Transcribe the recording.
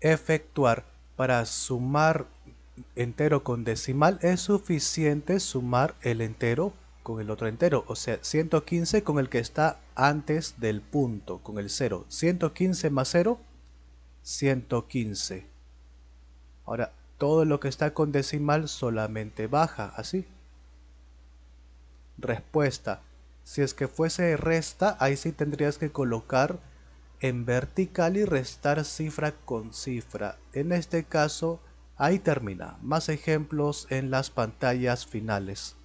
efectuar para sumar entero con decimal es suficiente sumar el entero con el otro entero, o sea, 115 con el que está antes del punto, con el 0. 115 más 0, 115. Ahora, todo lo que está con decimal solamente baja, así. Respuesta. Si es que fuese resta, ahí sí tendrías que colocar en vertical y restar cifra con cifra. En este caso, ahí termina. Más ejemplos en las pantallas finales.